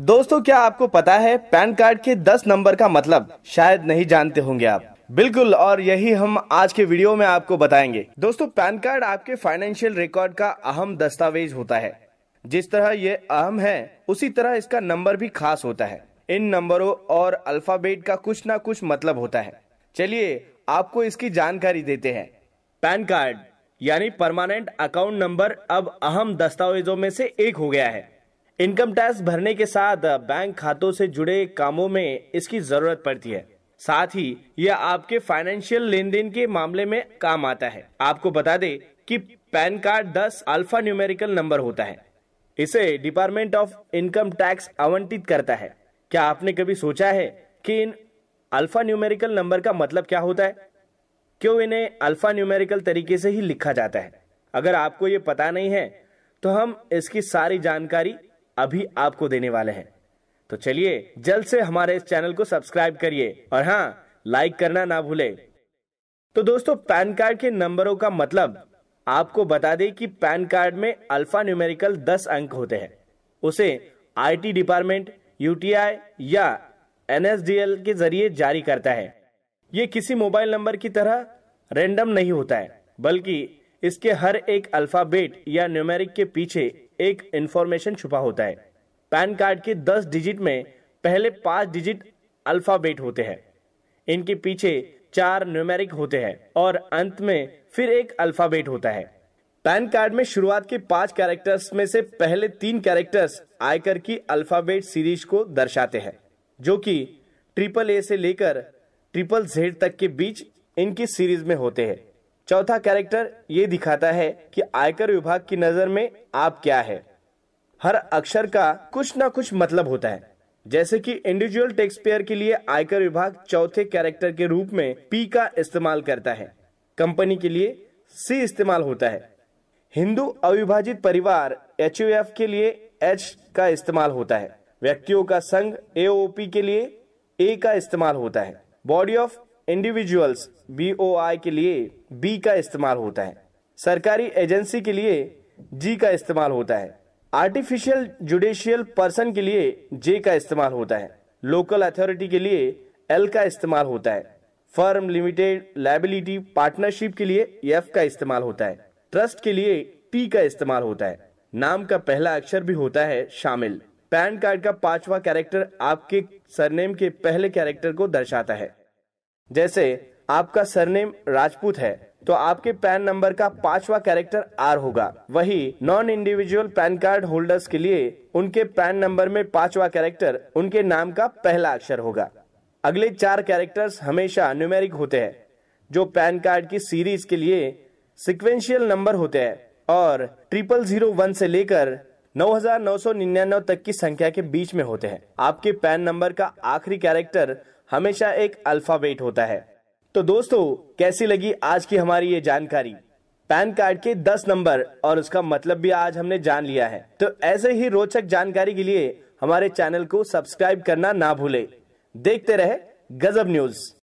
दोस्तों क्या आपको पता है पैन कार्ड के 10 नंबर का मतलब शायद नहीं जानते होंगे आप बिल्कुल और यही हम आज के वीडियो में आपको बताएंगे दोस्तों पैन कार्ड आपके फाइनेंशियल रिकॉर्ड का अहम दस्तावेज होता है जिस तरह ये अहम है उसी तरह इसका नंबर भी खास होता है इन नंबरों और अल्फाबेट का कुछ ना कुछ मतलब होता है चलिए आपको इसकी जानकारी देते हैं पैन कार्ड यानी परमानेंट अकाउंट नंबर अब अहम दस्तावेजों में से एक हो गया है इनकम टैक्स भरने के साथ बैंक खातों से जुड़े कामों में इसकी जरूरत पड़ती है साथ ही यह आपके फाइनेंशियल लेन देन के मामले में काम आता है आपको बता दे कि पैन कार्ड दस अल्फा न्यूमेरिकल नंबर होता है इसे डिपार्टमेंट ऑफ इनकम टैक्स आवंटित करता है क्या आपने कभी सोचा है कि इन अल्फा न्यूमेरिकल नंबर का मतलब क्या होता है क्यों इन्हें अल्फा न्यूमेरिकल तरीके से ही लिखा जाता है अगर आपको ये पता नहीं है तो हम इसकी सारी जानकारी अभी आपको देने वाले हैं तो चलिए जल्द से हमारे इस चैनल को सब्सक्राइब करिए और हाँ लाइक करना ना भूले तो दोस्तों पैन कार्ड के नंबरों का मतलब आपको बता दें कि पैन कार्ड में अल्फा न्यूमेरिकल 10 अंक होते हैं उसे आईटी डिपार्टमेंट यूटीआई या एनएसडीएल के जरिए जारी करता है ये किसी मोबाइल नंबर की तरह रेंडम नहीं होता है बल्कि इसके हर एक अल्फाबेट या न्यूमेरिक के पीछे एक इंफॉर्मेशन छुपा होता है पैन कार्ड के दस डिजिट में पहले पांच डिजिट अल्फाबेट होते हैं इनके पीछे चार न्यूमेरिक होते हैं और अंत में फिर एक अल्फाबेट होता है पैन कार्ड में शुरुआत के पांच कैरेक्टर्स में से पहले तीन कैरेक्टर्स आयकर की अल्फाबेट सीरीज को दर्शाते हैं जो कि ट्रिपल ए से लेकर ट्रिपल जेड तक के बीच इनकी सीरीज में होते हैं चौथा कैरेक्टर ये दिखाता है कि आयकर विभाग की नजर में आप क्या है हर अक्षर का कुछ ना कुछ मतलब होता है जैसे कि इंडिविजुअल टैक्स पेयर के लिए आयकर विभाग चौथे कैरेक्टर के रूप में पी का इस्तेमाल करता है कंपनी के लिए सी इस्तेमाल होता है हिंदू अविभाजित परिवार एच के लिए एच का इस्तेमाल होता है व्यक्तियों का संघ एओपी के लिए ए का इस्तेमाल होता है body of individuals O I के लिए बी का इस्तेमाल होता है सरकारी एजेंसी के लिए जी का इस्तेमाल होता है आर्टिफिशियल जुडिशियल पर्सन के लिए जे का इस्तेमाल होता है लोकल अथॉरिटी के लिए एल का इस्तेमाल होता है फर्म लिमिटेड लाइबिलिटी पार्टनरशिप के लिए एफ का इस्तेमाल होता है ट्रस्ट के लिए टी का इस्तेमाल होता है नाम का पहला अक्षर भी होता है शामिल पैन कार्ड का पांचवा कैरेक्टर आपके सरनेम के पहले कैरेक्टर को दर्शाता है जैसे आपका सरनेम राजपूत है तो आपके पैन नंबर का पांचवा कैरेक्टर आर होगा वही non individual PAN card holders के लिए उनके पैन नंबर में पांचवा कैरेक्टर उनके नाम का पहला अक्षर होगा अगले चार कैरेक्टर्स हमेशा न्यूमेरिक होते हैं जो पैन कार्ड की सीरीज के लिए सिक्वेंशियल नंबर होते हैं और ट्रिपल जीरो वन से लेकर नौ नौ हजार सौ निन्यानवे तक की संख्या के बीच में होते हैं आपके पैन नंबर का आखिरी कैरेक्टर हमेशा एक अल्फाबेट होता है तो दोस्तों कैसी लगी आज की हमारी ये जानकारी पैन कार्ड के 10 नंबर और उसका मतलब भी आज हमने जान लिया है तो ऐसे ही रोचक जानकारी के लिए हमारे चैनल को सब्सक्राइब करना ना भूले देखते रहे गजब न्यूज